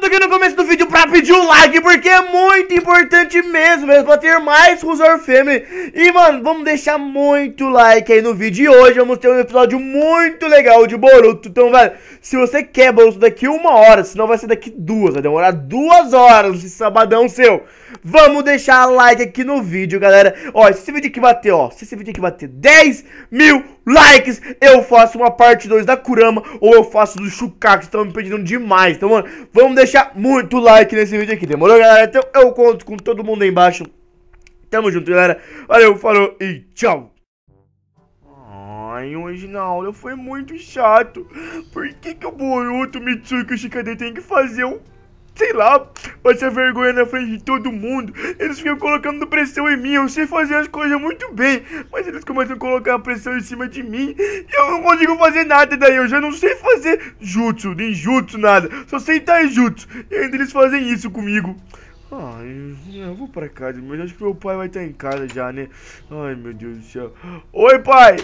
voltando aqui no começo do vídeo pra pedir um like, porque é muito importante mesmo, mesmo pra ter mais Rusor Femme. E, mano, vamos deixar muito like aí no vídeo. E hoje vamos ter um episódio muito legal de Boruto. Então, velho, se você quer Boruto daqui uma hora, senão vai ser daqui duas, vai demorar duas horas de sabadão seu. Vamos deixar like aqui no vídeo, galera. Ó, se esse vídeo aqui bater, ó, se esse vídeo aqui bater 10 mil likes, eu faço uma parte 2 da Kurama ou eu faço do Shukaku, Vocês estão me pedindo demais. Então, tá mano, vamos deixar muito like nesse vídeo aqui, demorou, galera? Então, eu conto com todo mundo aí embaixo. Tamo junto, galera. Valeu, falou e tchau. Ai, hoje na aula foi muito chato. Por que que o Boruto, Mitsuki e o Shikadei tem que fazer um sei lá, passar vergonha na frente de todo mundo. Eles ficam colocando pressão em mim, eu sei fazer as coisas muito bem, mas eles começam a colocar pressão em cima de mim e eu não consigo fazer nada daí, eu já não sei fazer jutsu, nem jutsu, nada, só sei taijutsu, e ainda eles fazem isso comigo. Ai, eu vou pra casa, mas acho que meu pai vai estar em casa já, né? Ai, meu Deus do céu. Oi, pai!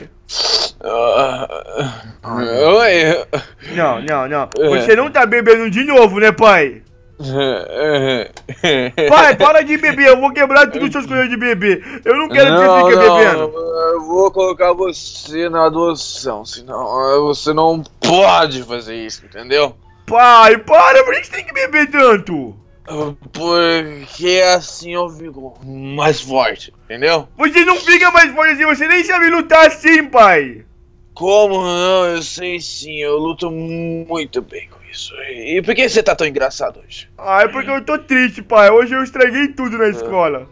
Ah, ah, ah. Oi! Não, não, não. É. Você não tá bebendo de novo, né, pai? Pai, para de beber, eu vou quebrar tudo suas coisas de beber. Eu não quero não, que você fique não, bebendo. Eu vou colocar você na adoção, senão eh, você não pode fazer isso, entendeu? Pai, para, por que você tem que beber tanto? Porque assim eu fico mais forte, entendeu? Você não fica mais forte assim, você nem sabe lutar assim, pai! Como não? Eu sei sim, eu luto muito bem com isso. E por que você tá tão engraçado hoje? Ah, é porque eu tô triste, pai. Hoje eu estraguei tudo na é. escola.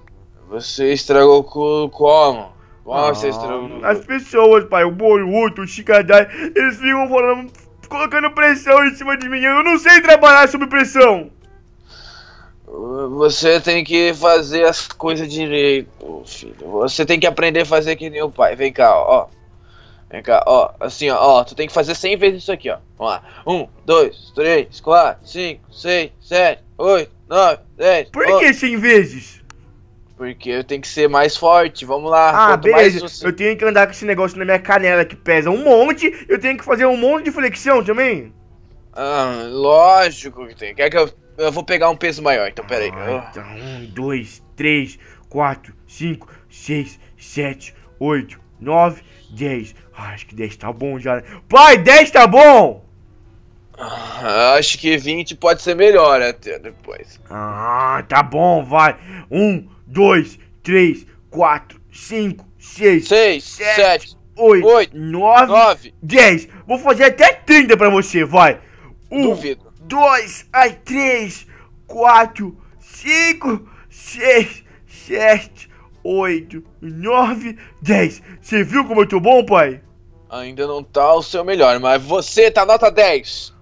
Você estragou como? Como ah, estragou. As pessoas, pai, o Boruto, o Chicadai, eles ficam falando, colocando pressão em cima de mim. Eu não sei trabalhar sob pressão. Você tem que fazer as coisas direito, filho. Você tem que aprender a fazer que nem o pai. Vem cá, ó. Vem cá, ó, assim, ó, ó, tu tem que fazer 100 vezes isso aqui, ó. Vamos lá. 1, 2, 3, 4, 5, 6, 7, 8, 9, 10. Por que 100 vezes? Porque eu tenho que ser mais forte, vamos lá. Ah, Quanto beleza. Você... Eu tenho que andar com esse negócio na minha canela que pesa um monte, eu tenho que fazer um monte de flexão também? Ah, lógico que tem. Quer que eu, eu vou pegar um peso maior, então peraí. Ah, então, um, dois, três, quatro, cinco, seis, sete, oito, nove, 10. Ah, acho que 10 tá bom já. Né? Pai, 10 tá bom! Ah, acho que 20 pode ser melhor até depois. Ah, tá bom, vai. 1, 2, 3, 4, 5, 6, 6 7, 8, 9, 10. Vou fazer até 30 pra você, vai. 1, 2, 3, 4, 5, 6, 7, 8, 9, 10. Você viu como eu tô bom, pai? Ainda não tá o seu melhor, mas você tá nota 10.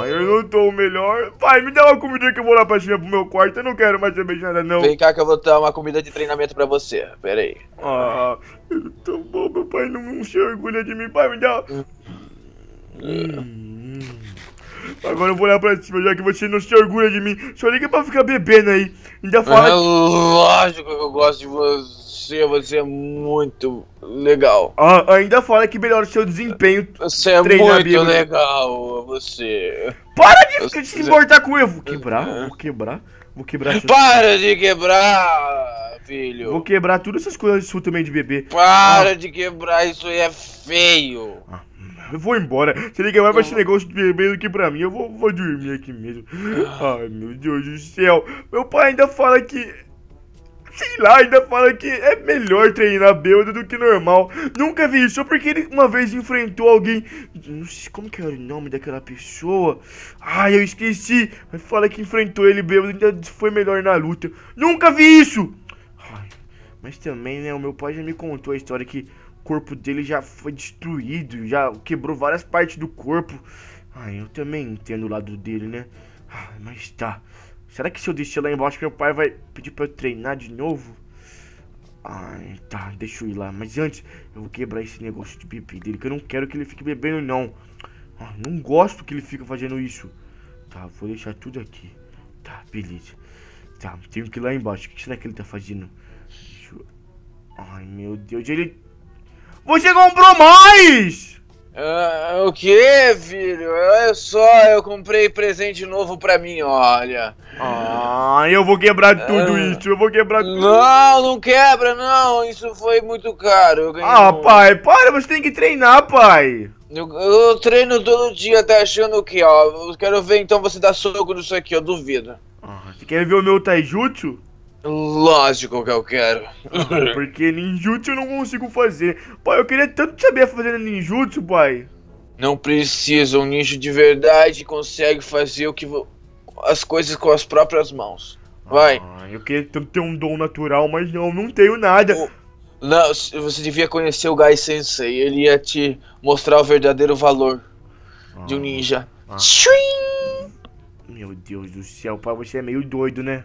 Ah, eu não tô o melhor. Pai, me dá uma comida que eu vou lá pra cima pro meu quarto. Eu não quero mais ser beijada, não. Vem cá que eu vou dar uma comida de treinamento pra você. Pera aí. Ah, eu tô bom, meu pai não, não se orgulha de mim. Pai, me dá. hum. hum. Agora eu vou olhar pra cima, já que você não se orgulha de mim. Só liga pra ficar bebendo aí. Ainda fala. É lógico que eu gosto de você, você é muito legal. Ah, ainda fala que melhora o seu desempenho. Você é muito legal, você. Para de você... se é importar com eu. Vou quebrar, vou quebrar, vou quebrar. Para de quebrar, filho. Vou quebrar todas essas coisas suas também de bebê. Para ah. de quebrar, isso aí é feio. Ah. Eu vou embora. Se liga mais pra esse negócio de bebê do que pra mim. Eu vou, vou dormir aqui mesmo. Ai, meu Deus do céu. Meu pai ainda fala que sei lá, ainda fala que é melhor treinar bêbado do que normal. Nunca vi isso, só porque ele uma vez enfrentou alguém. Não sei como que era o nome daquela pessoa. Ai, eu esqueci. Mas fala que enfrentou ele bêbado e ainda foi melhor na luta. Nunca vi isso! Ai, mas também, né? O meu pai já me contou a história que corpo dele já foi destruído, já quebrou várias partes do corpo. Ah, eu também entendo o lado dele, né? Ah, mas tá. Será que se eu deixar lá embaixo, meu pai vai pedir pra eu treinar de novo? Ai, tá, deixa eu ir lá. Mas antes, eu vou quebrar esse negócio de bebê dele, que eu não quero que ele fique bebendo, não. Ah, não gosto que ele fica fazendo isso. Tá, vou deixar tudo aqui. Tá, beleza. Tá, tenho que ir lá embaixo. O que será que ele tá fazendo? Ai, meu Deus, ele você comprou mais! Uh, o que, filho? Olha só, eu comprei presente novo pra mim, olha. Ah, eu vou quebrar ah. tudo uh, isso, eu vou quebrar tudo. Não, não quebra, não. Isso foi muito caro. ah, um... pai, para, você tem que treinar, pai. Eu, eu treino todo dia, tá achando o quê, ó? Eu quero ver então você dar soco nisso aqui, eu duvido. Ah, você quer ver o meu taijutsu? Lógico que eu quero. Porque ninjutsu eu não consigo fazer. Pai, eu queria tanto saber fazer ninjutsu, pai. Não precisa, um ninja de verdade consegue fazer o que vo... as coisas com as próprias mãos. Vai. Ah, eu queria tanto ter um dom natural, mas não, não tenho nada. O... Não, você devia conhecer o Gai Sensei, ele ia te mostrar o verdadeiro valor ah. de um ah, ninja. Ah. Meu Deus do céu, pai, você é meio doido, né?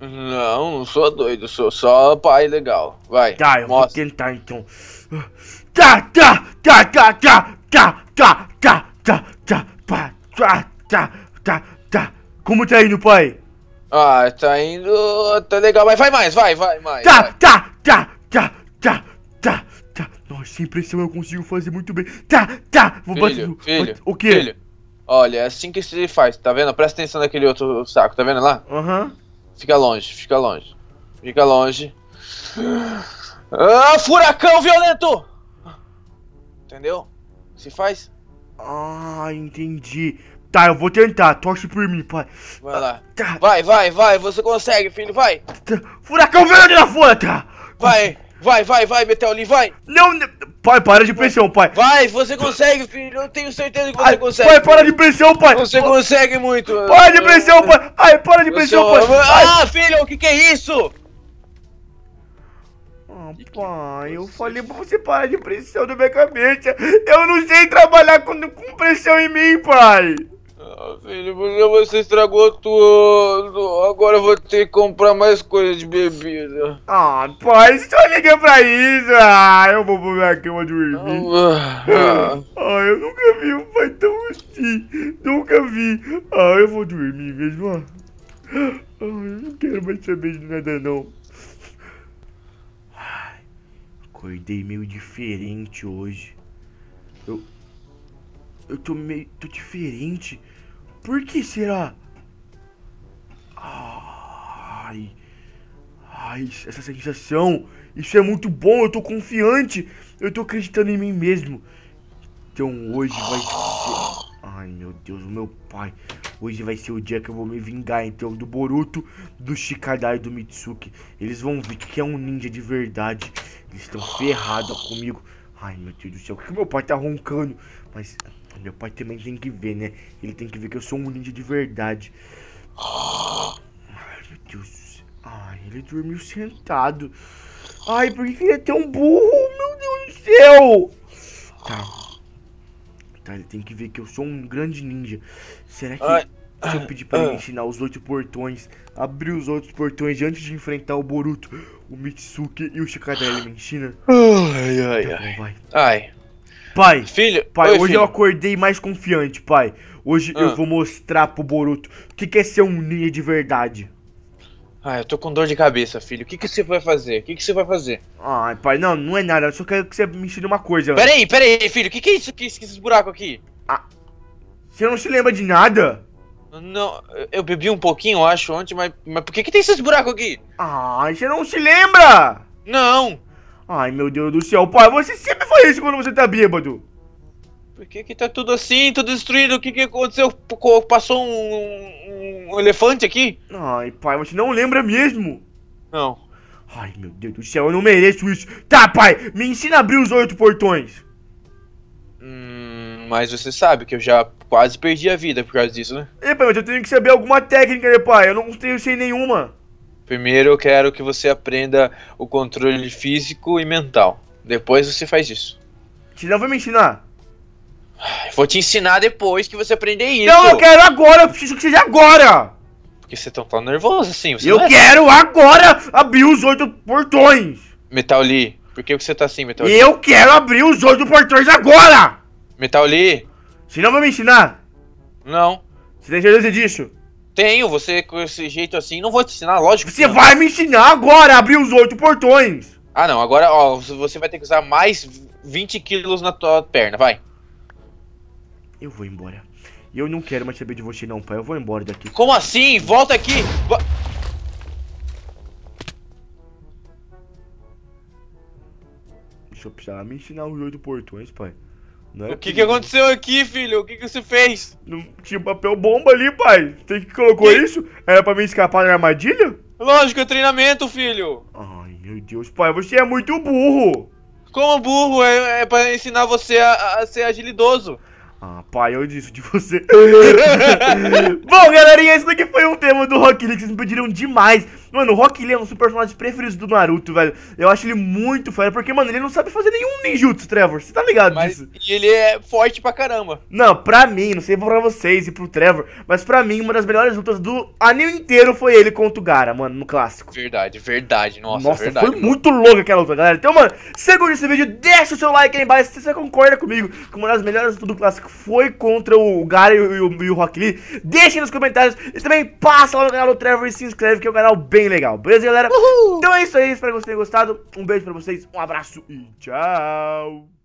Não, não sou doido, sou só pai legal. Vai. Tá, eu mostra. vou tentar então. Tá, tá, tá, tá, tá, tá, tá, tá, tá, tá, tá, tá, tá, tá, tá. Como tá indo, pai? Ah, tá indo. Tá legal, mas vai mais, vai, vai mais. Tá, vai. tá, tá, tá, tá, tá, tá. Nossa, sem pressão eu consigo fazer muito bem. Tá, tá, vou filho, bater. Filho, o quê? Filho. Olha, é assim que se faz, tá vendo? Presta atenção naquele outro saco, tá vendo lá? Aham. Uhum. Fica longe, fica longe. Fica longe. Ah, furacão violento! Entendeu? Se faz? Ah, entendi. Tá, eu vou tentar. Torce por mim, pai. Vai lá. Ah, tá. Vai, vai, vai. Você consegue, filho. Vai. Furacão violento na folha, tá? Vai, vai, vai, vai, Meteolinho, vai. Não, não. Pai, para de pressão, pai. Vai, você consegue, filho. Eu tenho certeza que você Ai, consegue. Pai, para de pressão, pai. Você consegue muito. Para de pressão, pai. Ai, para de pressão, pai. Ah, filho, o que, que é isso? Ah, pai, eu falei pra você parar de pressão na minha cabeça. Eu não sei trabalhar com, com pressão em mim, pai. Ah, filho, porque você estragou tudo. Agora eu vou ter que comprar mais coisa de bebida. Ah, pai, você tá ligando pra isso? Ah, eu vou pra minha cama dormir. Ah, ah eu nunca vi um pai tão assim. Nunca vi. Ah, eu vou dormir mesmo. Ah, eu não quero mais saber de nada, não. Ai, acordei meio diferente hoje. Eu. Eu tô meio. tô diferente. Por que será? Ai. Ai, essa sensação. Isso é muito bom, eu tô confiante. Eu tô acreditando em mim mesmo. Então hoje vai ser. Ai meu Deus, meu pai. Hoje vai ser o dia que eu vou me vingar, então, do Boruto, do Shikadai e do Mitsuki. Eles vão ver que é um ninja de verdade. Eles estão ferrados comigo. Ai, meu Deus do céu, o que meu pai tá roncando? Mas meu pai também tem que ver, né? Ele tem que ver que eu sou um ninja de verdade. Ai, meu Deus do céu. Ai, ele dormiu sentado. Ai, por que, ele é tão burro? Meu Deus do céu! Tá. Tá, ele tem que ver que eu sou um grande ninja. Será que... Ai. Deixa eu pedir pra ele ensinar os oito portões, abrir os outros portões antes de enfrentar o Boruto, o Mitsuki e o Shikadeli, me ensina? Ai, ai, tá ai. Bom, vai. Ai. Pai, filho, pai, Oi, hoje filho. eu acordei mais confiante, pai. Hoje ah. eu vou mostrar pro Boruto o que, que é ser um ninja de verdade. Ai, ah, eu tô com dor de cabeça, filho. O que, que você vai fazer? O que, que você vai fazer? Ai, pai, não, não é nada. Eu só quero que você me ensine uma coisa. Peraí, peraí, filho. O que, que é isso aqui, esses buracos aqui? Ah, você não se lembra de nada? Não, eu bebi um pouquinho, eu acho, ontem, mas, mas por que, que tem esses buracos aqui? Ah, você não se lembra? Não! Ai, meu Deus do céu, pai, você sempre faz isso quando você tá bêbado! Por que que tá tudo assim, tudo destruído? O que que aconteceu? Passou um, um elefante aqui? Ai, pai, você não lembra mesmo? Não. Ai, meu Deus do céu, eu não mereço isso. Tá, pai, me ensina a abrir os oito portões. Hum, mas você sabe que eu já quase perdi a vida por causa disso, né? Epa, pai, mas eu tenho que saber alguma técnica, né, pai? Eu não tenho sem nenhuma. Primeiro eu quero que você aprenda o controle físico e mental. Depois você faz isso. Você não vai me ensinar? Vou te ensinar depois que você aprender isso. Não, eu quero agora, eu preciso que seja agora! Porque você tá tão nervoso assim, Eu é? quero agora abrir os oito portões! Metal Lee, por que você tá assim, Metal Lee? Eu quero abrir os oito portões agora! Metal Lee, não vai me ensinar. Não. Você tem certeza disso? Tenho, você com esse jeito assim, não vou te ensinar, lógico. Você vai me ensinar agora a abrir os oito portões. Ah, não, agora, ó, você vai ter que usar mais 20 quilos na tua perna, vai. Eu vou embora. Eu não quero mais saber de você não, pai, eu vou embora daqui. Como assim? Volta aqui! Deixa eu precisar me ensinar os oito portões, pai o que, que aconteceu aqui, filho? O que, que você fez? Não tinha papel bomba ali, pai. Você que colocou que? isso? Era pra mim escapar da armadilha? Lógico, é treinamento, filho. Ai, meu Deus, pai, você é muito burro. Como burro? É, é pra ensinar você a, a ser agilidoso. Ah, pai, eu disse de você. Bom, galerinha, esse daqui foi um tema do Rock League. Vocês me pediram demais. Mano, o Rock Lee é um dos personagens preferidos do Naruto, velho. Eu acho ele muito fera, porque, mano, ele não sabe fazer nenhum ninjutsu, Trevor. Você tá ligado mas disso? E ele é forte pra caramba. Não, pra mim, não sei pra vocês e pro Trevor, mas pra mim, uma das melhores lutas do anime inteiro foi ele contra o Gara, mano, no clássico. Verdade, verdade, nossa, nossa verdade. Foi mano. muito louca aquela luta, galera. Então, mano, segura esse vídeo, deixa o seu like aí embaixo se você concorda comigo que uma das melhores lutas do clássico foi contra o Gara e o, e o, e o Rock Lee. aí nos comentários e também passa lá no canal do Trevor e se inscreve, que é o canal bem bem legal. Beleza, galera? Uhul. Então é isso aí. Espero que vocês tenham gostado. Um beijo pra vocês, um abraço e tchau.